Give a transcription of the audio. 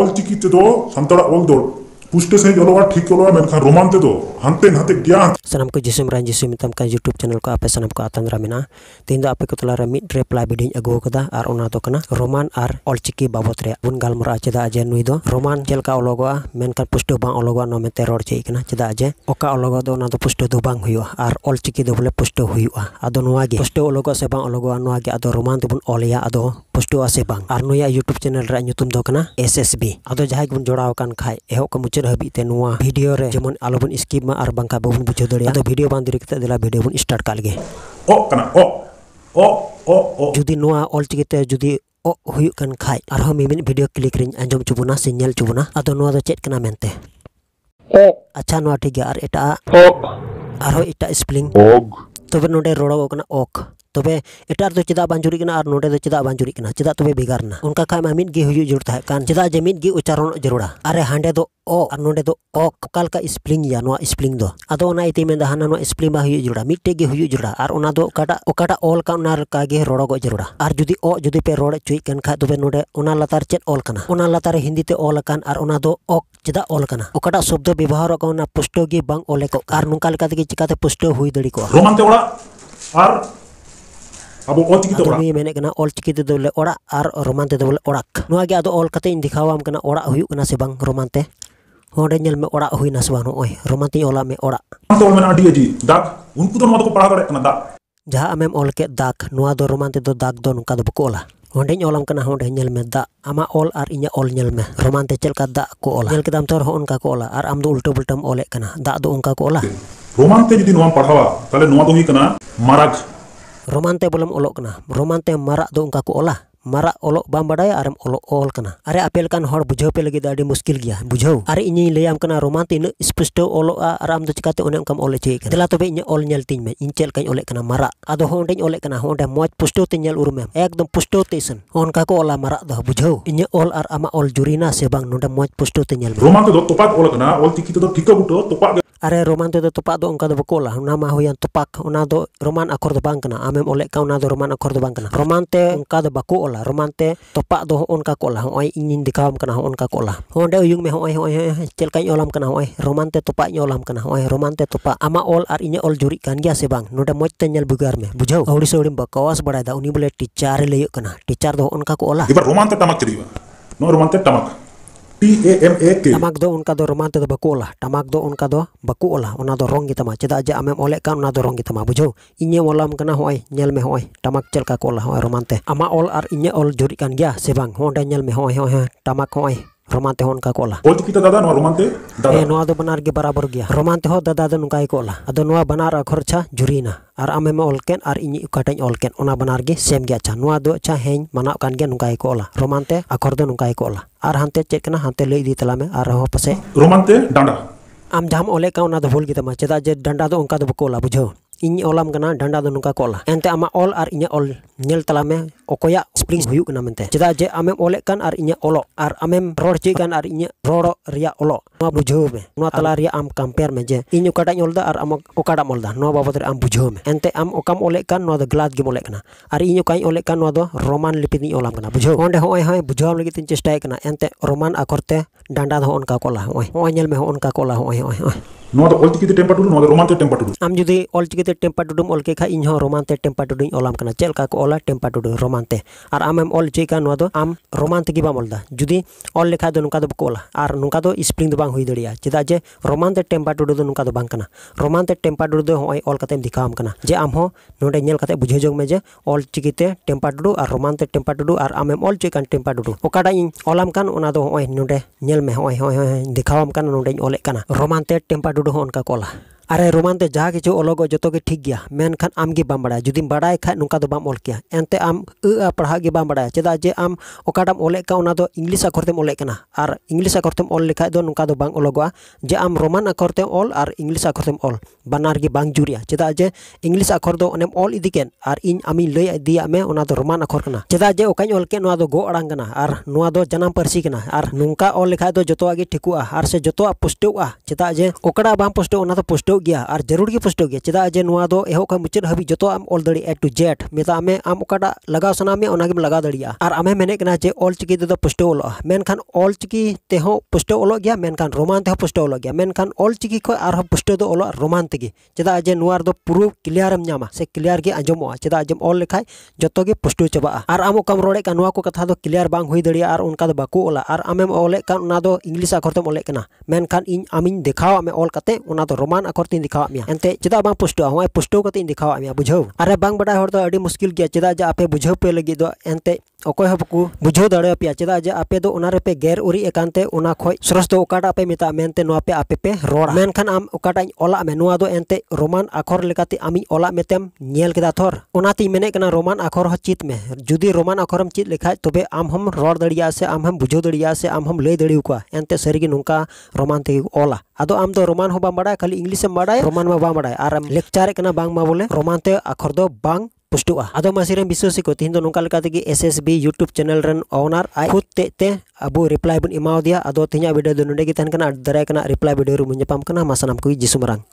ol tiki to do santara ol do पुष्ट सही चलोगा हाँ, ठीक चलोगा मेरे खान रोमांटिक तो हंते नहाते क्या सनम को जिसमें रान जिसमें तम का यूट्यूब चैनल को आपे सनम को आतंक रामिना तेंदो आपे को तलार मिड रिप्लाई बिड़िंग अगो को दा आर उन्हातो कना रोमान आर ओल्चिकी बाबत रे उन गाल मरा चिदा अजय नहीं दो रोमान चल का ओलोगा मेन कर पुष्ट दुबांग ओलोगा नो में टेरर चाहिए कना चिदा अजय ओका ओलोगा दो ना तो पुष्ट दुबांग हुई हुआ आर ओल्चिकी दो बोले पुष्ट हुई हुआ आदो नुआगे पुष्ट ओलोगा से बांग ओलोगा नुआगे आदो रोमान तो बुन ओलिया आदो पुष्ट हुआ से बांग आर नुया यूट्यूब चैनल रे न्यू तुम दो कना एस एस बी आदो जहाँ बुन जोड़ा हो खाए एहो को मुझे tafsir habi tenwa video re jemon alobun iskib ma arbang ka babun bujo dole video bang diri kita adalah video bun start kali ge o oh, kana o oh. o oh, o o judi noa ol chikite judi o huyuk kan kai arho mimin video klik ring anjom cubuna sinyal cubuna atau ado noa chat kena mente o acha noa ᱴᱷᱤᱠ ᱜᱮᱭᱟ eta ᱮᱴᱟᱜ ᱚᱠ ᱟᱨᱦᱚᱸ ᱮᱴᱟᱜ spelling ᱚᱜ ᱛᱚᱵᱮ ᱱᱚᱰᱮ ᱨᱚᱲᱚᱜ ᱠᱟᱱᱟ तब एटार दो तो चेदा बांजुरी कना और तब दो चेदा बांजुरी कना चेदा उनका खाय मा मिद जरूर था कान जे उच्चारण जरूर अरे तो और नोडे दो तो स्प्लिंग स्प्लिंग दो नो स्प्लिंग बा हुयु जरूरा मिटे गे और ओना ऑल का ना जरूर और जुदी ओ जुदी पे रोड़ चुक तब खा लतार ऑल लतार हिंदी ते ऑल कान और ऑल शब्द व्यवहार को बांग और नौका चिकाते पुष्टो हुई दड़ी को abo ol chikito ora ni mene kana ol chikito dole ora ar romante dole orak Nu aja ado ol kate in kena kana ora huyu kana se bang romante hore oh, nyel me ora huina swano oi oh, eh, romante ola me ora ol mena dia ji dak unku to nomato ko pada kena dak jaha amem ol ke dak nua do romante do dak do nuka do bukola Hunde oh, nyolam kena hunde nyel me da ama ol ar inya ol nyel me romante cel ka da ko ola nyel kedam tor hon ka ko ola ar amdu ulto bultam ole kena Dak do unka ko ola romante jadi nuam parhawa kale nuam do hi kena marak romante belum olok kena, romante marak do ungkaku olah mara olok bambadai arem olok ol kana are apel kan hor bujhau pe lagi dadi muskil gya bujau. are inyi leyam kana romanti ne spusto olok a aram do chikate onem kam ole chei kana tobe inyi ol nyal tin me inchel kan olek kana mara ado hondin olek kana honda moch pusto tin nyal urmem ekdom pusto tesen hon ka ko ola mara do bujhau inyi ol ar ama ol jurina sebang nunda moch pusto tin nyal romanti do topak ol kana ol tikito do tikko buto topak Are roman to tupak do angka do bakola nama ho yang tupak unado roman akor do bangkana amem olek kau unado roman akor do bangkana roman te angka do bakola kola romante topa do on ka kola la inin dikawam kana on ka kola la onde uyung me oi oi cel kai olam kana oi romante topa nyolam kana oi romante topa ama ol ar inye ol juri kan gya se bang noda moj te nyal bugar me bujau auri sorim ba kawas badai da uni bole teacher le kana teacher do on ka kola romante tamak chiriwa no romante tamak TAMAG tamak do unka do romante do bakula, tamak do unka do bakula, ona do rong gitama ceda aja amem ole kan ona do rong gitama bujo inye walam kana hoi, nyel me hoy tamak chel ka kola romante ama ol ar inye ol jurikan ya sebang honda nyel me hoi, hoy tamak hoi. रोमांते उनका Cola दादा दो बनार के बराबर गया रोमांते हो दादा दो नुकाई कोला अदो नुआ बनार खर्चा जुरीना आर आमेम ओलकेन आर इन काटे ओलकेन ओना बनार गे सेम गया छा नुआ दो छा हेन मनाव कान गे नुकाई कोला रोमांते अखर दो नुकाई कोला आर हंते चेकना हंते लई दी तलामे आर हो पसे रोमांते डांडा आम जाम ओले का ओना दो भूल गे तमा चेदा जे डांडा तो उनका दो कोला बुझो ᱤᱧ ᱚᱞᱟᱢ ᱠᱟᱱᱟ ᱰᱷᱟᱸᱰᱟ ᱫᱚ ᱱᱚᱝᱠᱟ ᱠᱚᱞᱟ ᱮᱱᱛᱮ ᱟᱢᱟᱜ ᱚᱞ ᱟᱨ ᱤᱧᱟᱹᱜ ᱚᱞ ᱧᱮᱞ ᱛᱟᱞᱟ ᱢᱮ ᱚᱠᱚᱭᱟᱜ ᱥᱯᱨᱤᱝ ᱦᱩᱭᱩᱜ ᱠᱟᱱᱟ ᱢᱮᱱᱛᱮ ᱪᱮᱫᱟᱜ ᱡᱮ ᱟᱢᱮᱢ ᱚᱞᱮᱫ ᱠᱟᱱ ᱟᱨ ᱤᱧᱟᱹᱜ ᱚᱞᱚᱜ ᱟᱨ ᱟᱢᱮᱢ ᱨᱚᱲ ᱪᱮᱫ ᱠᱟᱱ ᱟᱨ ᱤᱧᱟᱹᱜ ᱨᱚᱲ ᱨᱮᱭᱟᱜ ᱚᱞᱚᱜ ᱱᱚᱣᱟ ᱵᱩᱡᱷᱟᱹᱣ ᱢᱮ ᱱᱚᱣᱟ ᱛᱟᱞᱟ ᱨᱮᱭᱟᱜ ᱟᱢ ᱠᱚᱢᱯᱮᱭᱟᱨ ᱢᱮ ᱡᱮ ᱤᱧ ᱚᱠᱟᱴᱟᱜ ᱤᱧ ᱚᱞᱫᱟ ᱟᱨ ᱟᱢ ᱚᱠᱟᱴᱟᱜ ᱮᱢ ᱚᱞᱫᱟ ᱱᱚᱣᱟ ᱵᱟᱵᱚᱫ ᱨᱮ ᱟᱢ ᱵᱩᱡᱷᱟᱹᱣ ᱢᱮ ᱮᱱᱛᱮ ᱟᱢ ᱚᱠᱟᱢ ᱚᱞᱮᱫ ᱠᱟᱱ ᱱᱚᱣᱟ ᱫᱚ ᱜᱞᱟᱥ ᱜᱮᱢ ᱚᱞᱮᱫ ᱠᱟᱱᱟ ᱟᱨ ᱤᱧ ᱚᱠᱟᱧ ᱚᱞᱮᱫ ᱠᱟᱱ ᱱᱚᱣᱟ ᱫᱚ ᱨᱳᱢᱟᱱ ᱞᱤᱯᱤᱛᱤᱧ ᱚᱞᱟᱢ ᱠᱟᱱᱟ ᱵᱩᱡᱷᱟᱹᱣ ᱚᱸᱰᱮ ᱦᱚᱸᱜᱼᱚᱭ ᱦᱚᱸ ᱵᱩᱡᱷᱟᱹᱣ ᱞᱟᱹᱜᱤᱫ ᱤᱧ ᱪᱮᱥᱴᱟᱭ ᱠᱟᱱᱟ ᱮᱱᱛᱮ ᱨᱳᱢᱟᱱ ᱟᱠᱚᱨᱛᱮ ᱰᱟᱸᱰᱟ ᱫᱚ ᱦᱚᱸᱜᱼᱚ ᱱᱚᱝᱠᱟ ᱠᱚᱞᱟ ᱦᱚᱸᱜᱼᱚᱭ ᱦᱚᱸᱜᱼᱚᱭ ᱧᱮᱞ ᱢᱮ ᱦᱚᱸᱜᱼᱚ ᱱᱚᱝᱠᱟ ᱠᱚᱞᱟ ᱦᱚᱸᱜᱼᱚᱭ ᱦᱚᱸᱜᱼᱚᱭ ᱱᱚᱣᱟ ᱫᱚ ᱚᱞᱪᱤᱠᱤᱛᱮ ᱴᱮᱢᱯᱟ ᱴᱩᱰᱩ ᱱᱚᱣᱟ ᱫᱚ ᱨᱳᱢᱟᱱᱛᱮ ᱴᱮᱢᱯᱟ ᱴᱩᱰᱩ ᱟᱢ ᱡᱩᱫᱤ ᱚᱞᱪᱤᱠᱤᱛᱮ ᱴᱮᱢᱯᱟ ᱴᱩᱰᱩᱢ ᱚᱞ ᱠᱮ ᱠᱷᱟᱡ ᱤᱧ ᱦᱚᱸ ᱨᱳᱢᱟᱱᱛᱮ ᱴᱮᱢᱯᱟ ᱴᱩᱰᱩᱧ ᱚᱞᱟᱢ ᱠᱟᱱᱟ ᱪᱮᱫ ᱞᱮᱠᱟ ᱠᱚ ᱚᱞᱟ ᱴᱮᱢᱯᱟ ᱴᱩᱰᱩ ᱨᱳᱢᱟᱱᱛᱮ ᱟᱨ ᱟᱢᱮᱢ ᱚᱞ ᱦᱚᱪᱚᱭ ᱠᱷᱟᱱ ᱱᱚᱣᱟ ᱫᱚ ᱟᱢ ᱨᱳᱢᱟᱱ ᱛᱮᱜᱮ ᱵᱟᱢ ᱚᱞᱫᱟ ᱡᱩᱫᱤ ᱚᱞ ᱞᱮᱠᱷᱟᱡ ᱫᱚ ᱱᱚᱝᱠᱟ ᱫᱚ ᱵᱟᱠᱚ ᱚᱞᱟ ᱟᱨ ᱱᱚᱝᱠᱟ ᱫᱚ ᱥᱯᱨᱤᱝ ᱫᱚ ᱵᱟᱝ ᱦᱩᱭ ᱫᱟᱲᱮᱭᱟᱜᱼᱟ ᱪᱮᱫᱟᱜ ᱡᱮ ᱨᱳᱢᱟᱱᱛᱮ ᱴᱮᱢᱯᱟ ᱴᱩᱰᱩ ᱫᱚ ᱱᱚᱝᱠᱟ ᱫᱚ ᱵᱟᱝ ᱠᱟᱱᱟ ᱨᱳᱢᱟᱱᱛᱮ ᱴᱮᱢᱯᱟ ᱴᱩᱰᱩ ᱫᱚ ᱱᱚᱜᱼᱚᱭ ᱚᱞ ᱠᱟᱛᱮᱢ ᱫᱮᱠᱷᱟᱣᱟᱢ ᱠᱟᱱᱟ ᱡᱮ ᱟᱢ ᱦᱚᱸ ᱱᱚᱰᱮ ᱧᱮᱞ ᱠᱟᱛᱮ ᱵᱩᱡᱷᱟᱹᱣ ᱡᱚᱝ ᱢᱮ ᱡᱮ ᱚᱞᱪᱤᱠᱤᱛᱮ ᱴᱮᱢᱯᱟ ᱴᱩᱰᱩ ᱟᱨ ᱨᱳᱢᱟᱱᱛᱮ ᱴᱮᱢᱯᱟ ᱴᱩᱰᱩ ᱟᱨ ᱟᱢᱮᱢ ᱚᱞ ᱦᱚᱪᱚᱭ ᱠᱟᱱ ᱴᱮᱢᱯᱟ ᱴᱩᱰᱩ ᱚᱠᱟᱴᱟᱜ ᱤᱧ ᱚᱞᱟᱢ ᱠᱟᱱ ᱚᱱᱟ ᱫᱚ ᱱᱚᱜᱼᱚᱭ ᱱᱚᱰᱮ ᱧᱮᱞ ᱢᱮ ᱱᱚᱜᱼᱚᱭ ᱱᱚᱜᱼᱚᱭ ᱫᱮᱠᱷᱟᱣᱟᱢ ᱠᱟᱱᱟ ᱱᱚᱰᱮᱧ ᱚᱞᱮᱫ ᱠᱟᱱᱟ ᱨᱳᱢᱟᱱᱛᱮ ᱴᱮᱢᱯᱟ duduk ka kola अरे रोमान ते जा किचु अलग जो के ठीक गया मेनखान आम गे बाम बड़ा जुदी बड़ा खा नोका दो बाम ऑल एनते आम अ पढ़ा गे बड़ा चेदा जे आम ओकाडम ओले का ओना दो इंग्लिश अक्षर तेम ओले कना और इंग्लिश अक्षर तेम ऑल लेखा दो नोका दो बांग ओलगवा जे आम रोमान अक्षर तेम और इंग्लिश अक्षर तेम ऑल गे बांग जुरिया चेदा जे इंग्लिश अक्षर दो ओनेम ऑल इदिकेन और इन आमी लय इदिया ओना दो रोमान अक्षर कना चेदा जे ओकाई ऑल के नोआ दो गो अड़ांग और नोआ दो जन्म पर्सी कना और नोका ऑल लेखा दो जतोआ गे ठिकुआ और से जतोआ पुष्टुआ चेदा जे ओकड़ा बाम पुष्टुआ ओना दो पुष्टुआ और जरूरी पुष्ट तो गया चाहे एहो खान मुचाद हाबी जो आम ऑल दड़ी ए टू जेड मेता में आम अटा लगा सामेम लगा दड़ा और आम मेना चे ऑल चिकी तेज पुष्ट ओलो मेखान ऑल चिकी ते पुष्ट ओलो गया मेखान रोमान पुष्ट ओलो गया मेखान ऑल चिकी खर पुष्ट तो ओलो रोमान तक चाहे पुरु क्लियर नामा से क्लियर आजम चाहे ऑल लेखा जो पुष्ट चाबा और आम अकाम रोड़ा कथा तो क्लियर बांग हुई दड़ा और उनका तो बाको ओला और आम ओलेक्ना इंग्लिश अखर तो ओलेक्ना मेखान इन आम देखा ऑल कते रोमान अखर ᱠᱟᱛᱮᱧ ᱫᱮᱠᱷᱟᱣᱟᱫ ᱢᱮᱭᱟ ᱮᱱᱛᱮ ᱪᱮᱫᱟᱜ ᱵᱟᱝ ᱯᱩᱥᱴᱟᱹᱜᱼᱟ ᱦᱚᱸᱜᱼᱚᱭ ᱯᱩᱥᱴᱟᱹᱣ ᱠᱟᱛᱮᱧ ᱫᱮᱠᱷᱟᱣᱟᱫ ᱢᱮᱭᱟ ᱵᱩᱡᱷᱟᱹᱣ ᱟᱨ ᱵᱟᱝ ᱵᱟᱰᱟᱭ ᱦᱚᱲ ᱫᱚ ᱟᱹᱰᱤ ᱢᱩᱥᱠᱤᱞ ᱜᱮᱭᱟ ᱪᱮᱫᱟᱜ ᱡᱮ ᱟᱯᱮ ᱵᱩᱡᱷᱟᱹᱣ ᱯᱮ ᱞᱟᱹᱜᱤᱫ ᱫᱚ ᱮᱱᱛᱮ ᱚᱠᱚᱭ ᱦᱚᱸ ᱵᱟᱠᱚ ᱵᱩᱡᱷᱟᱹᱣ ᱫᱟᱲᱮᱭᱟᱯᱮᱭᱟ ᱪᱮᱫᱟᱜ ᱡᱮ ᱟᱯᱮ ᱫᱚ ᱚᱱᱟ ᱨᱮᱯᱮ ᱜᱮᱨ ᱩᱨᱤᱡ ᱟᱠᱟᱱᱛᱮ ᱚᱱᱟ ᱠᱷᱚᱡ ᱥᱚᱨᱚᱥ ᱫᱚ ᱚᱠᱟᱴᱟᱜ ᱯᱮ ᱢᱮᱛᱟᱜ ᱢᱮᱱᱛᱮ ᱱᱚᱣᱟ ᱯᱮ ᱟᱯᱮ ᱯᱮ ᱨᱚᱲᱟ ᱢᱮᱱᱠᱷᱟᱱ ᱟᱢ ᱚᱠᱟᱴᱟᱜ ᱤᱧ ᱚᱞᱟᱜ ᱢᱮ ᱱᱚᱣᱟ ᱫᱚ ᱮᱱᱛᱮ ᱨᱳᱢᱟᱱ ᱟᱠᱷᱚᱨ ᱞᱮᱠᱟᱛᱮ ᱟᱢᱤᱧ ᱚᱞᱟᱜ ᱢᱮᱛᱮᱢ ᱧᱮᱞ ᱠᱮᱫᱟ ᱛᱷᱚᱨ ᱚᱱᱟᱛᱮᱧ ᱢᱮᱱᱮᱫ ᱠᱟᱱᱟ ᱨᱳᱢᱟᱱ ᱟᱠᱷᱚᱨ ᱦᱚᱸ ᱪᱮᱫ ᱢᱮ ᱡᱩᱫᱤ ᱨᱳᱢᱟᱱ ᱟᱠᱷᱚᱨᱮᱢ ᱪᱮᱫ ᱞᱮᱠᱷᱟᱡ ᱛᱚᱵᱮ ᱟᱢ ᱦᱚᱢ ᱨᱚᱲ ᱫᱟᱲᱮᱭᱟᱜᱼᱟ ᱥᱮ ᱟᱢ ᱦᱚᱢ ᱵᱩᱡᱷᱟᱹᱣ ᱫᱟᱲᱮᱭᱟᱜᱼᱟ ᱥᱮ ᱟᱢ ᱦᱚᱢ ᱞᱟᱹᱭ ᱫᱟᱲᱮᱭᱟᱠᱚᱣᱟ ᱮᱱᱛᱮ ᱥᱟᱹᱨᱤᱜᱮ ᱱᱚᱝᱠᱟ ᱨᱳᱢᱟᱱ ᱛᱮᱜᱮ ᱚᱞᱟ ᱟᱫᱚ ᱟᱢ ᱫᱚ ᱨᱳᱢᱟᱱ ᱦᱚᱸ ᱵᱟᱢ ᱵᱟᱲᱟᱭᱟ ᱠᱷᱟᱹᱞᱤ ᱤᱝᱞᱤᱥᱮᱢ ᱵᱟᱲᱟᱭᱟ ᱨᱳᱢᱟᱱ ᱢᱟ ᱵᱟᱢ ᱵᱟᱲᱟᱭᱟ ᱟᱨ ᱞᱮᱠᱪᱟᱨᱮᱫ ᱠᱟᱱᱟ ᱵᱟᱝ ᱢᱟ ᱵᱚᱞᱮ ᱨᱳᱢᱟᱱ ᱛᱮ ᱟᱠᱷᱚᱨ ᱫᱚ ᱵᱟᱝ Atau masih rem, bisous ikutin dong, kali-kali ketik di SSB YouTube channel Ren Onar. Aku teteh, abu reply bun imau dia, atau artinya beda dulu deh kita yang kena drive, kena reply, beda room, menyepam, kena masa enam kuy, jisum